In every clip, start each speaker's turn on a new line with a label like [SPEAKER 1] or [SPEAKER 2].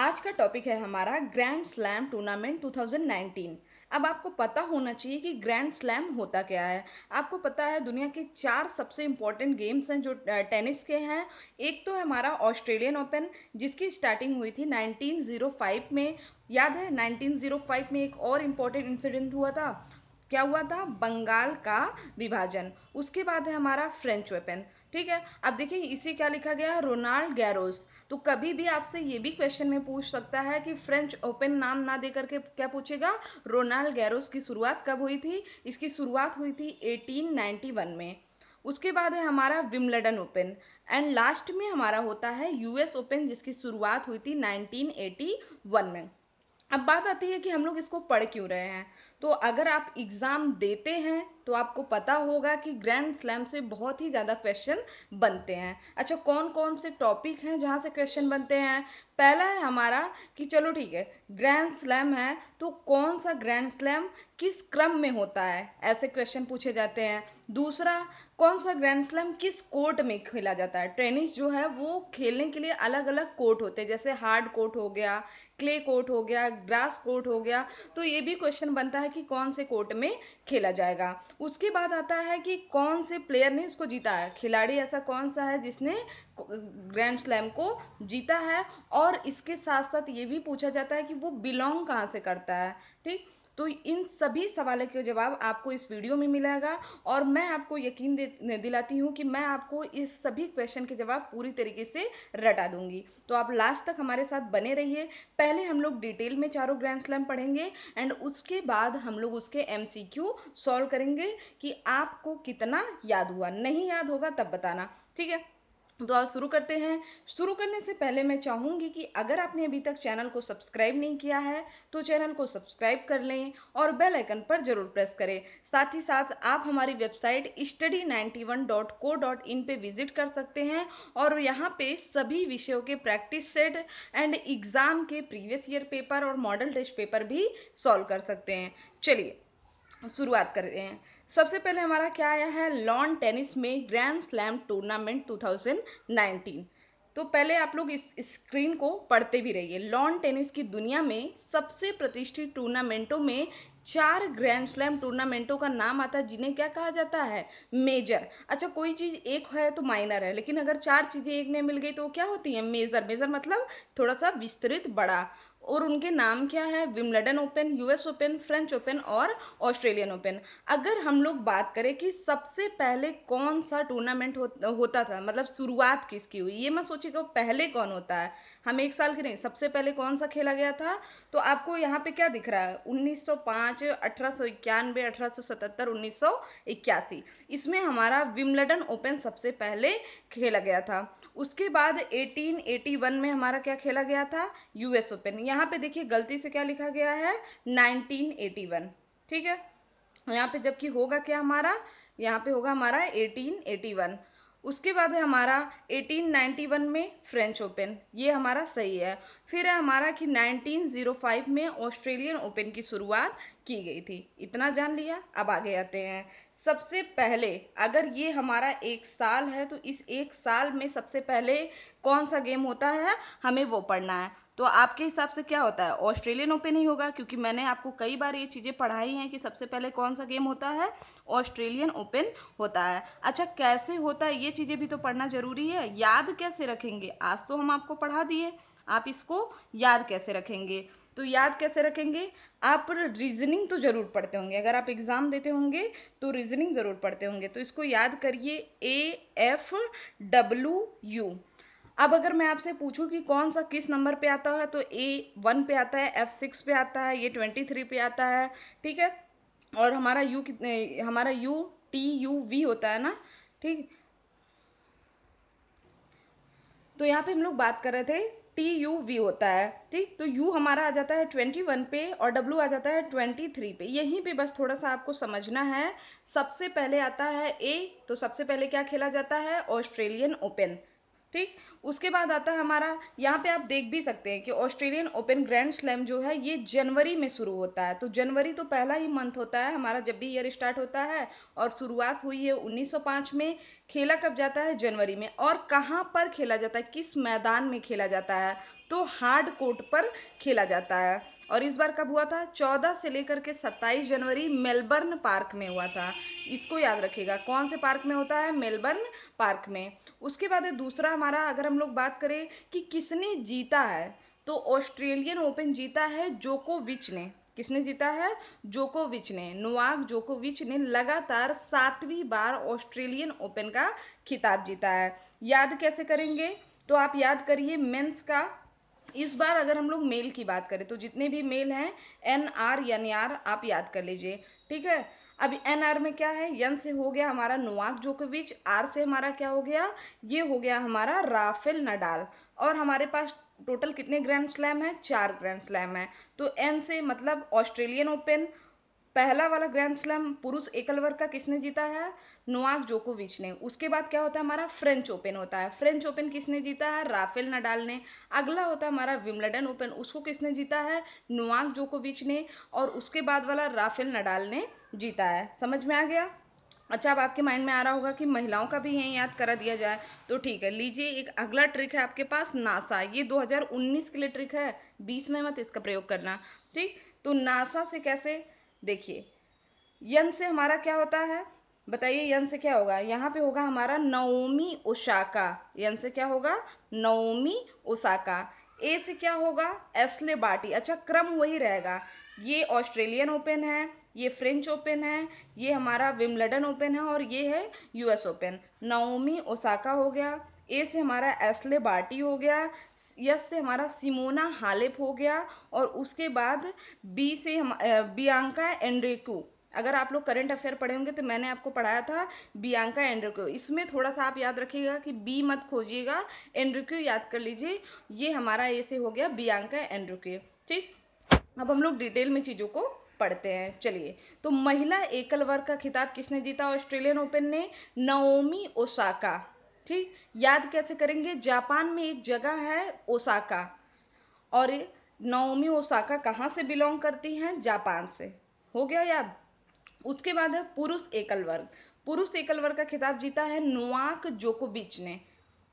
[SPEAKER 1] आज का टॉपिक है हमारा ग्रैंड स्लैम टूर्नामेंट 2019 अब आपको पता होना चाहिए कि ग्रैंड स्लैम होता क्या है आपको पता है दुनिया के चार सबसे इम्पोर्टेंट गेम्स हैं जो टेनिस के हैं एक तो है हमारा ऑस्ट्रेलियन ओपन जिसकी स्टार्टिंग हुई थी 1905 में याद है 1905 में एक और इम्पॉर्टेंट इंसिडेंट हुआ था क्या हुआ था बंगाल का विभाजन उसके बाद है हमारा फ्रेंच ओपन ठीक है अब देखिए इसी क्या लिखा गया है रोनाल्ड गैरोस तो कभी भी आपसे ये भी क्वेश्चन में पूछ सकता है कि फ्रेंच ओपन नाम ना दे करके क्या पूछेगा रोनाल्ड गैरोस की शुरुआत कब हुई थी इसकी शुरुआत हुई थी 1891 में उसके बाद है हमारा विमलडन ओपन एंड लास्ट में हमारा होता है यूएस ओपन जिसकी शुरुआत हुई थी 1981 में अब बात आती है कि हम लोग इसको पढ़ क्यों रहे हैं तो अगर आप एग्ज़ाम देते हैं तो आपको पता होगा कि ग्रैंड स्लैम से बहुत ही ज़्यादा क्वेश्चन बनते हैं अच्छा कौन कौन से टॉपिक हैं जहाँ से क्वेश्चन बनते हैं पहला है हमारा कि चलो ठीक है ग्रैंड स्लैम है तो कौन सा ग्रैंड स्लैम किस क्रम में होता है ऐसे क्वेश्चन पूछे जाते हैं दूसरा कौन सा ग्रैंड स्लैम किस कोर्ट में खेला जाता है टेनिस जो है वो खेलने के लिए अलग अलग कोर्ट होते हैं जैसे हार्ड कोर्ट हो गया क्ले कोर्ट हो गया ग्रास कोर्ट हो गया तो ये भी क्वेश्चन बनता है कि कौन से कोर्ट में खेला जाएगा उसके बाद आता है कि कौन से प्लेयर ने इसको जीता है खिलाड़ी ऐसा कौन सा है जिसने ग्रैंड स्लैम को जीता है और इसके साथ साथ ये भी पूछा जाता है कि वो बिलोंग कहाँ से करता है ठीक तो इन सभी सवालों के जवाब आपको इस वीडियो में मिलेगा और मैं आपको यकीन दिलाती हूँ कि मैं आपको इस सभी क्वेश्चन के जवाब पूरी तरीके से रटा दूंगी तो आप लास्ट तक हमारे साथ बने रहिए पहले हम लोग डिटेल में चारों ग्रैंड स्लैम पढ़ेंगे एंड उसके बाद हम लोग उसके एम सॉल्व करेंगे कि आपको कितना याद हुआ नहीं याद होगा तब बताना ठीक है तो शुरू करते हैं शुरू करने से पहले मैं चाहूँगी कि अगर आपने अभी तक चैनल को सब्सक्राइब नहीं किया है तो चैनल को सब्सक्राइब कर लें और बेल आइकन पर ज़रूर प्रेस करें साथ ही साथ आप हमारी website study ninety one dot co dot in पर विजिट कर सकते हैं और यहाँ पे सभी विषयों के प्रैक्टिस सेट एंड एग्ज़ाम के प्रीवियस ईयर पेपर और मॉडल टेस्ट पेपर भी सॉल्व कर सकते हैं चलिए शुरुआत करते हैं सबसे पहले हमारा क्या आया है लॉन टेनिस में ग्रैंड स्लैम टूर्नामेंट 2019 तो पहले आप लोग इस स्क्रीन को पढ़ते भी रहिए लॉन टेनिस की दुनिया में सबसे प्रतिष्ठित टूर्नामेंटों में चार ग्रैंड स्लैम टूर्नामेंटों का नाम आता है जिन्हें क्या कहा जाता है मेजर अच्छा कोई चीज़ एक है तो माइनर है लेकिन अगर चार चीज़ें एक ने मिल गई तो क्या होती हैं मेजर मेजर मतलब थोड़ा सा विस्तृत बड़ा और उनके नाम क्या है Wimbledon open US open French open और ऑस्ट्रेलियन ओपन अगर हम लोग बात करें कि सबसे पहले कौन सा टूर्नामेंट हो, होता था मतलब शुरुआत किसकी हुई ये मैं सोचिएगा पहले कौन होता है हम एक साल के नहीं सबसे पहले कौन सा खेला गया था तो आपको यहाँ पे क्या दिख रहा है 1905 मार्च अठारह सौ इक्यानवे इसमें हमारा विमलडन ओपन सबसे पहले खेला गया था उसके बाद 1881 में हमारा क्या खेला गया था यूएस ओपन यहाँ पे देखिए गलती से क्या लिखा गया है 1981 ठीक है यहाँ पे जबकि होगा क्या हमारा यहाँ पे होगा हमारा 1881 उसके बाद है हमारा 1891 में फ्रेंच ओपन ये हमारा सही है फिर है हमारा कि 1905 में ऑस्ट्रेलियन ओपन की शुरुआत की गई थी इतना जान लिया अब आगे आते हैं सबसे पहले अगर ये हमारा एक साल है तो इस एक साल में सबसे पहले कौन सा गेम होता है हमें वो पढ़ना है तो आपके हिसाब से क्या होता है ऑस्ट्रेलियन ओपन ही होगा क्योंकि मैंने आपको कई बार ये चीज़ें पढ़ाई हैं कि सबसे पहले कौन सा गेम होता है ऑस्ट्रेलियन ओपन होता है अच्छा कैसे होता है ये चीज़ें भी तो पढ़ना ज़रूरी है याद कैसे रखेंगे आज तो हम आपको पढ़ा दिए आप इसको याद कैसे रखेंगे तो याद कैसे रखेंगे आप रीजनिंग तो ज़रूर पढ़ते होंगे अगर आप एग्ज़ाम देते होंगे तो रीजनिंग ज़रूर पढ़ते होंगे तो इसको याद करिए ए एफ डब्ल्यू यू अब अगर मैं आपसे पूछूं कि कौन सा किस नंबर पे आता है तो ए वन पे आता है एफ सिक्स पे आता है ये ट्वेंटी थ्री पे आता है ठीक है और हमारा यू कितने हमारा यू टी यू वी होता है ना ठीक तो यहाँ पे हम लोग बात कर रहे थे टी यू वी होता है ठीक तो यू हमारा आ जाता है ट्वेंटी वन पे और डब्ल्यू आ जाता है ट्वेंटी थ्री पे यहीं पे बस थोड़ा सा आपको समझना है सबसे पहले आता है ए तो सबसे पहले क्या खेला जाता है ऑस्ट्रेलियन ओपन ठीक उसके बाद आता है हमारा यहाँ पे आप देख भी सकते हैं कि ऑस्ट्रेलियन ओपन ग्रैंड स्लैम जो है ये जनवरी में शुरू होता है तो जनवरी तो पहला ही मंथ होता है हमारा जब भी ईयर स्टार्ट होता है और शुरुआत हुई है 1905 में खेला कब जाता है जनवरी में और कहाँ पर खेला जाता है किस मैदान में खेला जाता है तो हार्ड कोर्ट पर खेला जाता है और इस बार कब हुआ था 14 से लेकर के 27 जनवरी मेलबर्न पार्क में हुआ था इसको याद रखिएगा कौन से पार्क में होता है मेलबर्न पार्क में उसके बाद दूसरा हमारा अगर हम लोग बात करें कि किसने जीता है तो ऑस्ट्रेलियन ओपन जीता है जोकोविच ने किसने जीता है जोकोविच ने नोवाक जोकोविच ने लगातार सातवीं बार ऑस्ट्रेलियन ओपन का खिताब जीता है याद कैसे करेंगे तो आप याद करिए मेंस का इस बार अगर हम लोग मेल की बात करें तो जितने भी मेल हैं एन आर एन आर आप याद कर लीजिए ठीक है अब एन आर में क्या है यन से हो गया हमारा नोवाक जोकोविच आर से हमारा क्या हो गया ये हो गया हमारा राफेल नडाल और हमारे पास टोटल कितने ग्रैंड स्लैम है चार ग्रैंड स्लैम है तो एन से मतलब ऑस्ट्रेलियन ओपन पहला वाला ग्रैंड स्लैम पुरुष एकल वर्ग का किसने जीता है नोआक जोकोविच ने उसके बाद क्या होता है हमारा फ्रेंच ओपन होता है फ्रेंच ओपन किसने जीता है राफेल नडाल ने अगला होता है हमारा विमलडन ओपन उसको किसने जीता है नोआक जोकोविच ने और उसके बाद वाला राफेल नडाल ने जीता है समझ में आ गया अच्छा अब आपके माइंड में आ रहा होगा कि महिलाओं का भी यहीं याद करा दिया जाए तो ठीक है लीजिए एक अगला ट्रिक है आपके पास नासा ये 2019 के लिए ट्रिक है 20 में मत इसका प्रयोग करना ठीक तो नासा से कैसे देखिए यन से हमारा क्या होता है बताइए यन से क्या होगा यहाँ पे होगा हमारा नवमी ओशाका यन से क्या होगा नवमी ओसाका ए से क्या होगा एसले बाटी अच्छा क्रम वही रहेगा ये ऑस्ट्रेलियन ओपन है ये फ्रेंच ओपन है ये हमारा विमलडन ओपन है और ये है यूएस ओपन नवमी ओसाका हो गया ए से हमारा एसले बार्टी हो गया यस से हमारा सिमोना हालिप हो गया और उसके बाद बी से हम बियांका एंड्रेकू अगर आप लोग करंट अफेयर पढ़े होंगे तो मैंने आपको पढ़ाया था बियांका एंड्रिक्यू इसमें थोड़ा सा आप याद रखिएगा कि बी मत खोजिएगा एंड्रिक्यू याद कर लीजिए ये हमारा ऐसे हो गया बियांका एंड्रिक्यू ठीक अब हम लोग डिटेल में चीज़ों को पढ़ते हैं चलिए तो महिला एकल वर्ग का खिताब किसने जीता ऑस्ट्रेलियन ओपन ने नवोमी ओसाका ठीक याद कैसे करेंगे जापान में एक जगह है ओसाका और नवमी ओसाका कहाँ से बिलोंग करती हैं जापान से हो गया याद उसके बाद है पुरुष एकल वर्ग पुरुष एकल वर्ग का खिताब जीता है नुआक जोकोबिच ने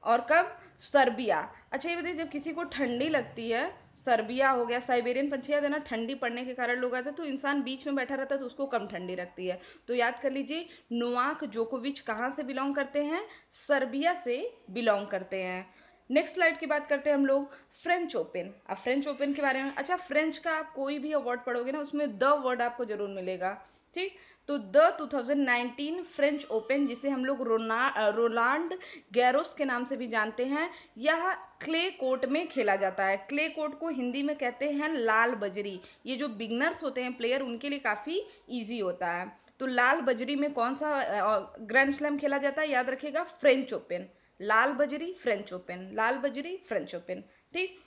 [SPEAKER 1] और कब सर्बिया अच्छा ये बताइए जब किसी को ठंडी लगती है सर्बिया हो गया साइबेरियन पंछी याद है ना ठंडी पड़ने के कारण लोग आते तो इंसान बीच में बैठा रहता है तो उसको कम ठंडी लगती है तो याद कर लीजिए नोआक जोकोविच कहाँ से बिलोंग करते हैं सर्बिया से बिलोंग करते हैं नेक्स्ट स्लाइड की बात करते हैं हम लोग फ्रेंच ओपन अब फ्रेंच ओपन के बारे में अच्छा फ्रेंच का आप कोई भी अवार्ड पढ़ोगे ना उसमें द वर्ड आपको जरूर मिलेगा ठीक तो द 2019 फ्रेंच ओपन जिसे हम लोग रोना रोलांड गैरोस के नाम से भी जानते हैं यह क्ले कोर्ट में खेला जाता है क्ले कोर्ट को हिंदी में कहते हैं लाल बजरी ये जो बिगनर्स होते हैं प्लेयर उनके लिए काफ़ी इजी होता है तो लाल बजरी में कौन सा ग्रैंड स्लैम खेला जाता है याद रखेगा फ्रेंच ओपन लाल बजरी फ्रेंच ओपन लाल बजरी फ्रेंच ओपन ठीक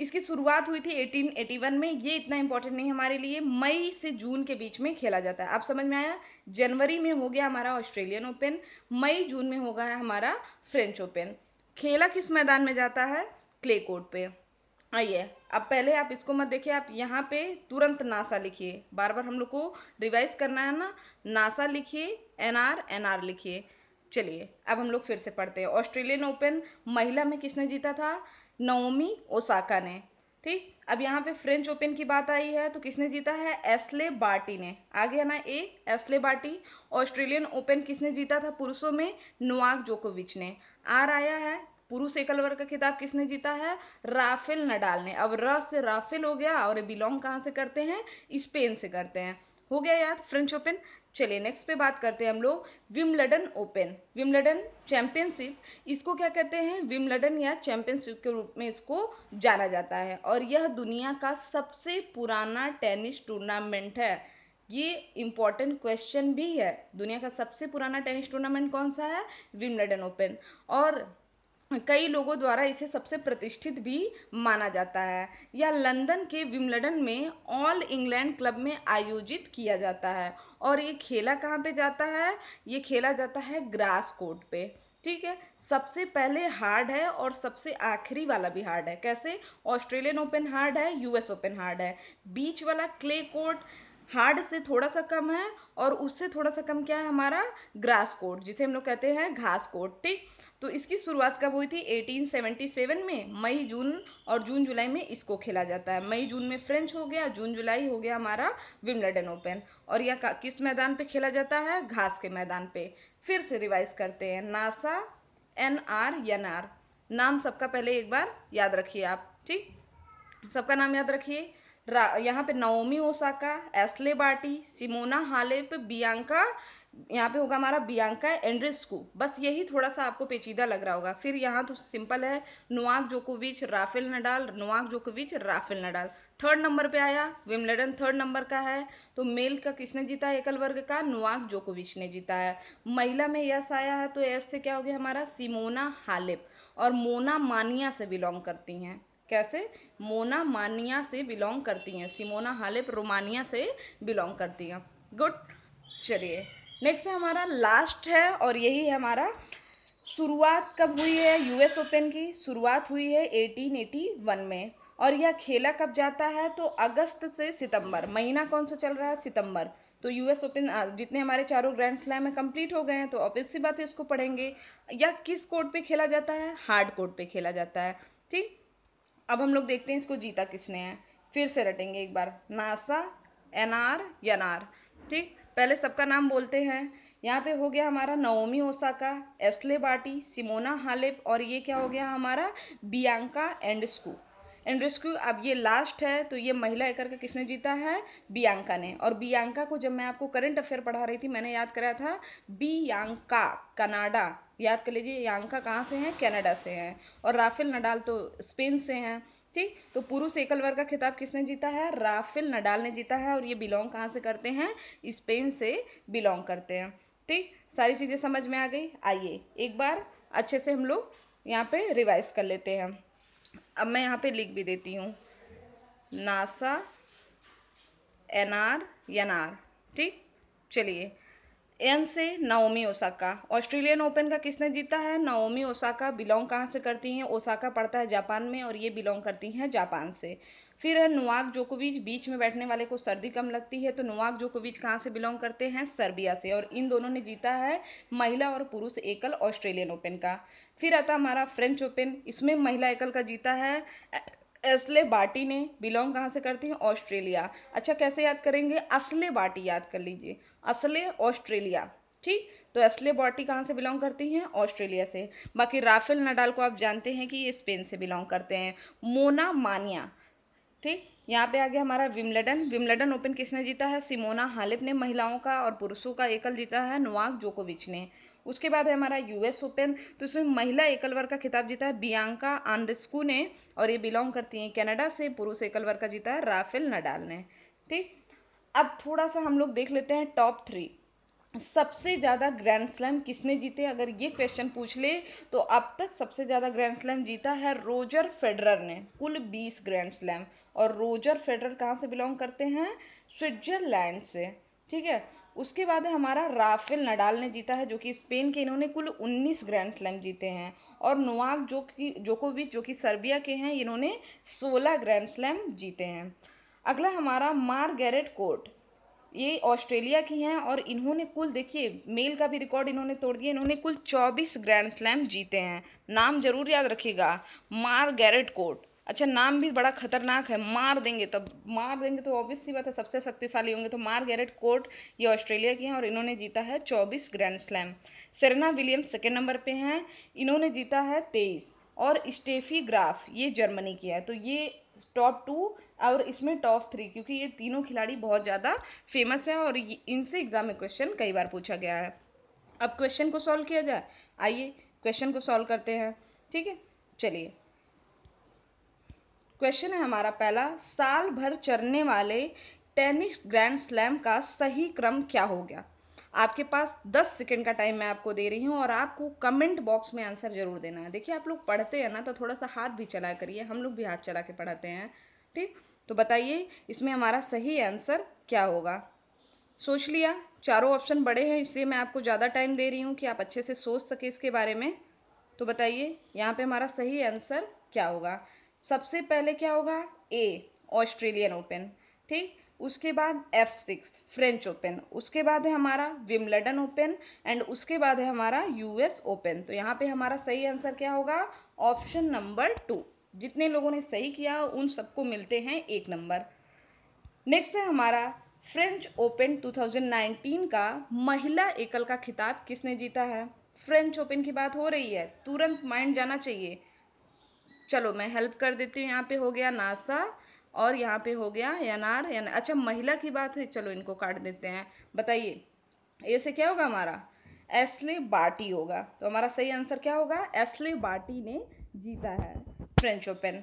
[SPEAKER 1] इसकी शुरुआत हुई थी 1881 में ये इतना इम्पोर्टेंट नहीं हमारे लिए मई से जून के बीच में खेला जाता है आप समझ में आया जनवरी में हो गया हमारा ऑस्ट्रेलियन ओपन मई जून में होगा हमारा फ्रेंच ओपन खेला किस मैदान में जाता है क्ले कोर्ट पे आइए अब पहले आप इसको मत देखिए आप यहाँ पे तुरंत नासा लिखिए बार बार हम लोग को रिवाइज करना है ना नासा लिखिए एन आर एन आर लिखिए चलिए अब हम लोग फिर से पढ़ते हैं ऑस्ट्रेलियन ओपन महिला में किसने जीता था नोमी ओसाका ने ठीक अब यहाँ पे फ्रेंच ओपन की बात आई है तो किसने जीता है एसले बार्टी ने आ गया ना ए एस्ले बार्टी ऑस्ट्रेलियन ओपन किसने जीता था पुरुषों में नोआक जोकोविच ने आर आया है पुरुष एकल वर्ग का खिताब किसने जीता है राफेल नडाल ने अब र से राफेल हो गया और ये बिलोंग कहाँ से करते हैं स्पेन से करते हैं हो गया याद फ्रेंच ओपन चलिए नेक्स्ट पे बात करते हैं हम लोग विमलडन ओपन विमलडन चैंपियनशिप इसको क्या कहते हैं विमलडन या चैंपियनशिप के रूप में इसको जाना जाता है और यह दुनिया का सबसे पुराना टेनिस टूर्नामेंट है ये इम्पॉर्टेंट क्वेश्चन भी है दुनिया का सबसे पुराना टेनिस टूर्नामेंट कौन सा है विमलडन ओपन और कई लोगों द्वारा इसे सबसे प्रतिष्ठित भी माना जाता है यह लंदन के विम्बलडन में ऑल इंग्लैंड क्लब में आयोजित किया जाता है और ये खेला कहाँ पे जाता है ये खेला जाता है ग्रास कोर्ट पे ठीक है सबसे पहले हार्ड है और सबसे आखिरी वाला भी हार्ड है कैसे ऑस्ट्रेलियन ओपन हार्ड है यूएस ओपन हार्ड है बीच वाला क्ले कोर्ट हार्ड से थोड़ा सा कम है और उससे थोड़ा सा कम क्या है हमारा ग्रास कोर्ट जिसे हम लोग कहते हैं घास कोर्ट ठीक तो इसकी शुरुआत कब हुई थी 1877 में मई जून और जून जुलाई में इसको खेला जाता है मई जून में फ्रेंच हो गया जून जुलाई हो गया हमारा विमलडन ओपन और यह किस मैदान पे खेला जाता है घास के मैदान पे फिर से रिवाइज करते हैं NASA N R N R नाम सबका पहले एक बार याद रखिए आप ठीक सबका नाम याद रखिए यहाँ पे Naomi Osaka Ashleigh Barty Simona Halep Bianca यहाँ पे होगा हमारा बियांका एंड्रिस्कू बस यही थोड़ा सा आपको पेचीदा लग रहा होगा फिर यहाँ तो सिंपल है नोआक जोकोविच राफेल नडाल नोआक जोकोविच राफेल नडाल थर्ड नंबर पे आया विमलेडन थर्ड नंबर का है तो मेल का किसने जीता है एकल वर्ग का नोआक जोकोविच ने जीता है महिला में यस आया है तो यस से क्या हो गया हमारा सिमोना हालिप और मोना मानिया से बिलोंग करती हैं कैसे मोना मानिया से बिलोंग करती हैं सिमोना हालेप रोमानिया से बिलोंग करती हैं गुड चलिए नेक्स्ट है हमारा लास्ट है और यही है हमारा शुरुआत कब हुई है यूएस ओपन की शुरुआत हुई है 1881 में और यह खेला कब जाता है तो अगस्त से सितंबर महीना कौन सा चल रहा है सितंबर तो यूएस ओपन जितने हमारे चारों ग्रैंड स्लैम है कंप्लीट हो गए हैं तो ऑफिस सी बात है इसको पढ़ेंगे या किस कोर्ट पे खेला जाता है हार्ड कोर्ट पे खेला जाता है ठीक अब हम लोग देखते हैं इसको जीता किसने है फिर से रटेंगे एक बार NASA N R N R ठीक पहले सबका नाम बोलते हैं यहाँ पे हो गया हमारा Naomi Osaka Ashleigh Barty Simona Halep और ये क्या हो गया हमारा बियांका एंडस्कू एंडस्क्यू अब ये लास्ट है तो ये महिला एकर का किसने जीता है बियांका ने और बियांका को जब मैं आपको करंट अफेयर पढ़ा रही थी मैंने याद कराया था बियांका कनाडा याद कर लीजिए यांका कहाँ से हैं कनाडा से हैं और राफेल नडाल तो स्पेन से हैं ठीक तो पुरुष एकल वर्ग का खिताब किसने जीता है राफेल नडाल ने जीता है और ये बिलोंग कहाँ से करते हैं स्पेन से बिलोंग करते हैं ठीक सारी चीज़ें समझ में आ गई आइए एक बार अच्छे से हम लोग यहाँ पर रिवाइज कर लेते हैं अब मैं यहाँ पर लिख भी देती हूँ NASA N R N R ठीक चलिए एन से नाओमी ओसाका ऑस्ट्रेलियन ओपन का किसने जीता है नाओमी ओसाका बिलोंग कहाँ से करती हैं ओसाका पड़ता है जापान में और ये बिलोंग करती हैं जापान से फिर है नुआक जोकोविच बीच में बैठने वाले को सर्दी कम लगती है तो नुआक जोकोविच कहाँ से बिलोंग करते हैं सर्बिया से और इन दोनों ने जीता है महिला और पुरुष एकल ऑस्ट्रेलियन ओपन का फिर आता हमारा फ्रेंच ओपन इसमें महिला एकल का जीता है असले बाटी ने बिलोंग कहाँ से करती हैं ऑस्ट्रेलिया अच्छा कैसे याद करेंगे असले बाटी याद कर लीजिए असले ऑस्ट्रेलिया ठीक तो असले बाटी कहाँ से बिलोंग करती हैं ऑस्ट्रेलिया से बाकी राफेल नडाल को आप जानते हैं कि ये स्पेन से बिलोंग करते हैं मोना मानिया ठीक यहाँ पे आ गया हमारा विमलेडन विमलेडन ओपन किसने जीता है सिमोना हालिप ने महिलाओं का और पुरुषों का एकल जीता है नोवाक जोकोविच ने उसके बाद है हमारा यूएस ओपन तो इसमें महिला एकल वर्ग का खिताब जीता है बियांका आंडस्कू ने और ये बिलोंग करती हैं कनाडा से पुरुष एकल वर्ग का जीता है राफेल नडाल ने ठीक अब थोड़ा सा हम लोग देख लेते हैं टॉप थ्री सबसे ज़्यादा ग्रैंड स्लैम किसने जीते अगर ये क्वेश्चन पूछ ले तो अब तक सबसे ज़्यादा ग्रैंड स्लैम जीता है रोजर फेडरर ने कुल बीस ग्रैंड स्लैम और रोजर फेडरर कहाँ से बिलोंग करते हैं स्विट्जरलैंड से ठीक है उसके बाद है हमारा राफेल नडाल ने जीता है जो कि स्पेन के इन्होंने कुल 19 ग्रैंड स्लैम जीते हैं और नोवाक जो कि जोकोविच जो कि सर्बिया के हैं इन्होंने 16 ग्रैंड स्लैम जीते हैं अगला हमारा मार गैरेट कोर्ट ये ऑस्ट्रेलिया की हैं और इन्होंने कुल देखिए मेल का भी रिकॉर्ड इन्होंने तोड़ दिया इन्होंने कुल 24 ग्रैंड स्लैम जीते हैं नाम जरूर याद रखिएगा मार गैरेट कोर्ट अच्छा नाम भी बड़ा खतरनाक है मार देंगे तब मार देंगे तो ऑब्वियस सी बात है सबसे शक्तिशाली होंगे तो मार गैरेट कोर्ट ये ऑस्ट्रेलिया की हैं और इन्होंने जीता है चौबीस grand slam Serena Williams second number पे हैं इन्होंने जीता है तेईस और स्टेफी ग्राफ ये जर्मनी की है तो ये टॉप टू और इसमें टॉप थ्री क्योंकि ये तीनों खिलाड़ी बहुत ज़्यादा फेमस हैं और इनसे एग्ज़ाम में क्वेश्चन कई बार पूछा गया है अब क्वेश्चन को सॉल्व किया जाए आइए क्वेश्चन को सॉल्व करते हैं ठीक है चलिए क्वेश्चन है हमारा पहला साल भर चलने वाले टेनिस ग्रैंड स्लैम का सही क्रम क्या हो गया आपके पास 10 सेकंड का टाइम मैं आपको दे रही हूँ और आपको कमेंट बॉक्स में आंसर ज़रूर देना है देखिए आप लोग पढ़ते हैं ना तो थोड़ा सा हाथ भी चला करिए हम लोग भी हाथ चला के पढ़ाते हैं ठीक तो बताइए इसमें हमारा सही आंसर क्या होगा सोच लिया चारों ऑप्शन बड़े हैं इसलिए मैं आपको ज़्यादा टाइम दे रही हूँ कि आप अच्छे से सोच सके इसके बारे में तो बताइए यहाँ पे हमारा सही आंसर क्या होगा सबसे पहले क्या होगा ए ऑस्ट्रेलियन ओपन ठीक उसके बाद एफ सिक्स फ्रेंच ओपन उसके बाद है हमारा विमलडन ओपन एंड उसके बाद है हमारा यूएस ओपन तो यहाँ पे हमारा सही आंसर क्या होगा ऑप्शन नंबर टू जितने लोगों ने सही किया उन सबको मिलते हैं एक नंबर नेक्स्ट है हमारा फ्रेंच ओपन 2019 का महिला एकल का खिताब किसने जीता है फ्रेंच ओपन की बात हो रही है तुरंत माइंड जाना चाहिए चलो मैं हेल्प कर देती हूँ यहाँ पे हो गया नासा और यहाँ पे हो गया एनआर एन अच्छा महिला की बात हुई चलो इनको काट देते हैं बताइए ऐसे क्या होगा हमारा एसले बाटी होगा तो हमारा सही आंसर क्या होगा एसले बाटी ने जीता है फ्रेंच ओपन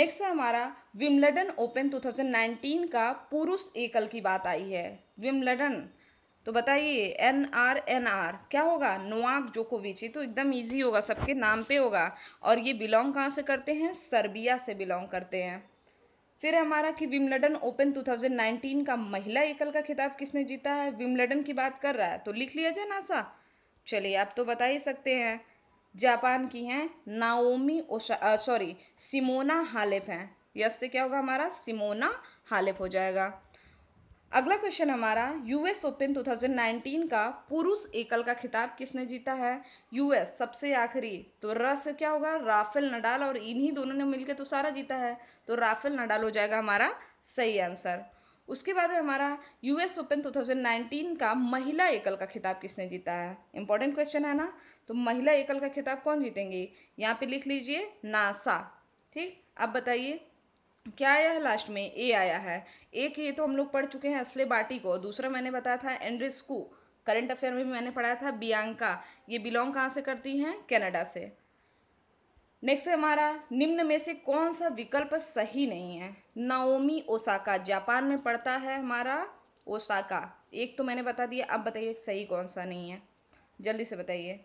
[SPEAKER 1] नेक्स्ट है हमारा विमलडन ओपन 2019 का पुरुष एकल की बात आई है विमलडन तो बताइए एन आर एन आर क्या होगा नोआक जोकोविच ये तो एकदम ईजी होगा सबके नाम पे होगा और ये बिलोंग कहाँ से करते हैं सर्बिया से बिलोंग करते हैं फिर हमारा कि विमलडन ओपन 2019 का महिला एकल का खिताब किसने जीता है विमलडन की बात कर रहा है तो लिख लिया जाए नासा चलिए आप तो बता ही सकते हैं जापान की हैं Naomi Osaka sorry Simona Halep हैं यस से क्या होगा हमारा सिमोना हालिफ हो जाएगा अगला क्वेश्चन हमारा यूएस ओपन 2019 का पुरुष एकल का खिताब किसने जीता है यूएस सबसे आखिरी तो रस क्या होगा राफेल नडाल और इन्हीं दोनों ने मिलकर तो सारा जीता है तो राफेल नडाल हो जाएगा हमारा सही आंसर उसके बाद हमारा यूएस ओपन 2019 का महिला एकल का खिताब किसने जीता है इंपॉर्टेंट क्वेश्चन है ना तो महिला एकल का खिताब कौन जीतेंगे यहाँ पे लिख लीजिए नासा ठीक अब बताइए क्या आया है लास्ट में ए आया है एक ये तो हम लोग पढ़ चुके हैं असले बाटी को दूसरा मैंने बताया था एंड्रिस्कू करंट अफेयर में भी मैंने पढ़ाया था बियांका ये बिलोंग कहाँ से करती हैं कनाडा से नेक्स्ट है हमारा निम्न में से कौन सा विकल्प सही नहीं है नाओमी ओसाका जापान में पड़ता है हमारा ओसाका एक तो मैंने बता दिया अब बताइए सही कौन सा नहीं है जल्दी से बताइए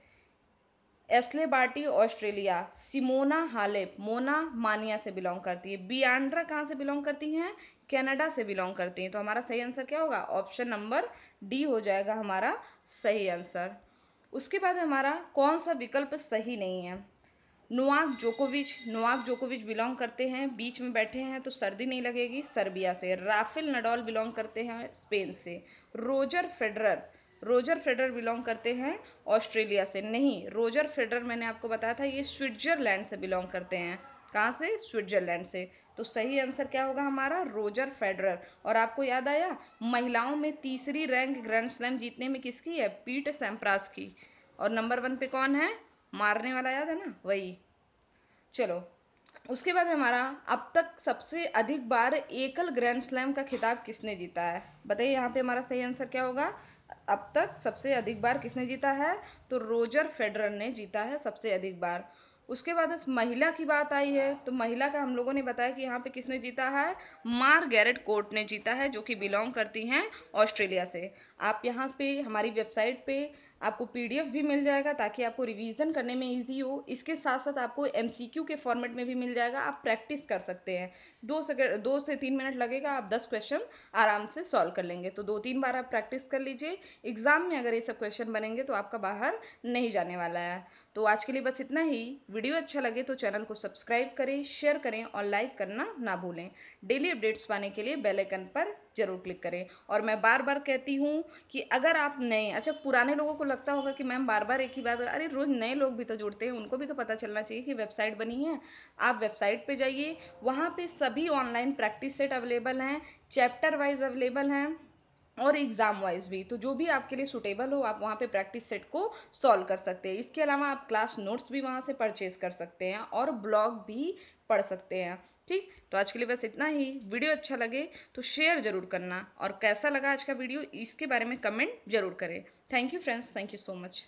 [SPEAKER 1] Ashleigh Barty Australia Simona Halep मोना मानिया से बिलोंग करती है बियांड्रा कहाँ से बिलोंग करती हैं कनाडा से बिलोंग करती हैं तो हमारा सही आंसर क्या होगा ऑप्शन नंबर डी हो जाएगा हमारा सही आंसर उसके बाद हमारा कौन सा विकल्प सही नहीं है नुआक जोकोविच नुआक जोकोविच बिलोंग करते हैं बीच में बैठे हैं तो सर्दी नहीं लगेगी सर्बिया से राफेल नडॉल बिलोंग करते हैं स्पेन से Roger Federer Roger Federer belong करते हैं ऑस्ट्रेलिया से नहीं रोजर फेडर मैंने आपको बताया था ये स्विट्जरलैंड से बिलोंग करते हैं कहाँ से स्विट्जरलैंड से तो सही आंसर क्या होगा हमारा रोजर फेडरर और आपको याद आया महिलाओं में तीसरी रैंक ग्रैंड स्लैम जीतने में किसकी है पीट सैम्प्रास की और नंबर वन पे कौन है मारने वाला याद है ना वही चलो उसके बाद हमारा अब तक सबसे अधिक बार एकल ग्रैंड स्लैम का खिताब किसने जीता है बताइए यहाँ पे हमारा सही आंसर क्या होगा अब तक सबसे अधिक बार किसने जीता है तो रोजर फेडरर ने जीता है सबसे अधिक बार उसके बाद इस महिला की बात आई है तो महिला का हम लोगों ने बताया कि यहाँ पे किसने जीता है मार गैरेट कोर्ट ने जीता है जो कि बिलोंग करती हैं ऑस्ट्रेलिया से आप यहाँ पे हमारी वेबसाइट पे आपको पीडीएफ भी मिल जाएगा ताकि आपको रिवीजन करने में इजी हो इसके साथ साथ आपको एमसीक्यू के फॉर्मेट में भी मिल जाएगा आप प्रैक्टिस कर सकते हैं दो से दो से तीन मिनट लगेगा आप दस क्वेश्चन आराम से सॉल्व कर लेंगे तो दो तीन बार आप प्रैक्टिस कर लीजिए एग्ज़ाम में अगर ये सब क्वेश्चन बनेंगे तो आपका बाहर नहीं जाने वाला है तो आज के लिए बस इतना ही वीडियो अच्छा लगे तो चैनल को सब्सक्राइब करें शेयर करें और लाइक करना ना भूलें डेली अपडेट्स पाने के लिए बेलाइकन पर ज़रूर क्लिक करें और मैं बार बार कहती हूँ कि अगर आप नए अच्छा पुराने लोगों को लगता होगा कि मैम बार बार एक ही बात अरे रोज़ नए लोग भी तो जुड़ते हैं उनको भी तो पता चलना चाहिए कि वेबसाइट बनी है आप वेबसाइट पर जाइए वहाँ पर सभी ऑनलाइन प्रैक्टिस सेट अवेलेबल हैं चैप्टर वाइज अवेलेबल हैं और एग्ज़ाम वाइज भी तो जो भी आपके लिए सुटेबल हो आप वहाँ पे प्रैक्टिस सेट को सॉल्व कर सकते हैं इसके अलावा आप क्लास नोट्स भी वहाँ से परचेज कर सकते हैं और ब्लॉग भी पढ़ सकते हैं ठीक तो आज के लिए बस इतना ही वीडियो अच्छा लगे तो शेयर ज़रूर करना और कैसा लगा आज का वीडियो इसके बारे में कमेंट जरूर करें thank you friends thank you so much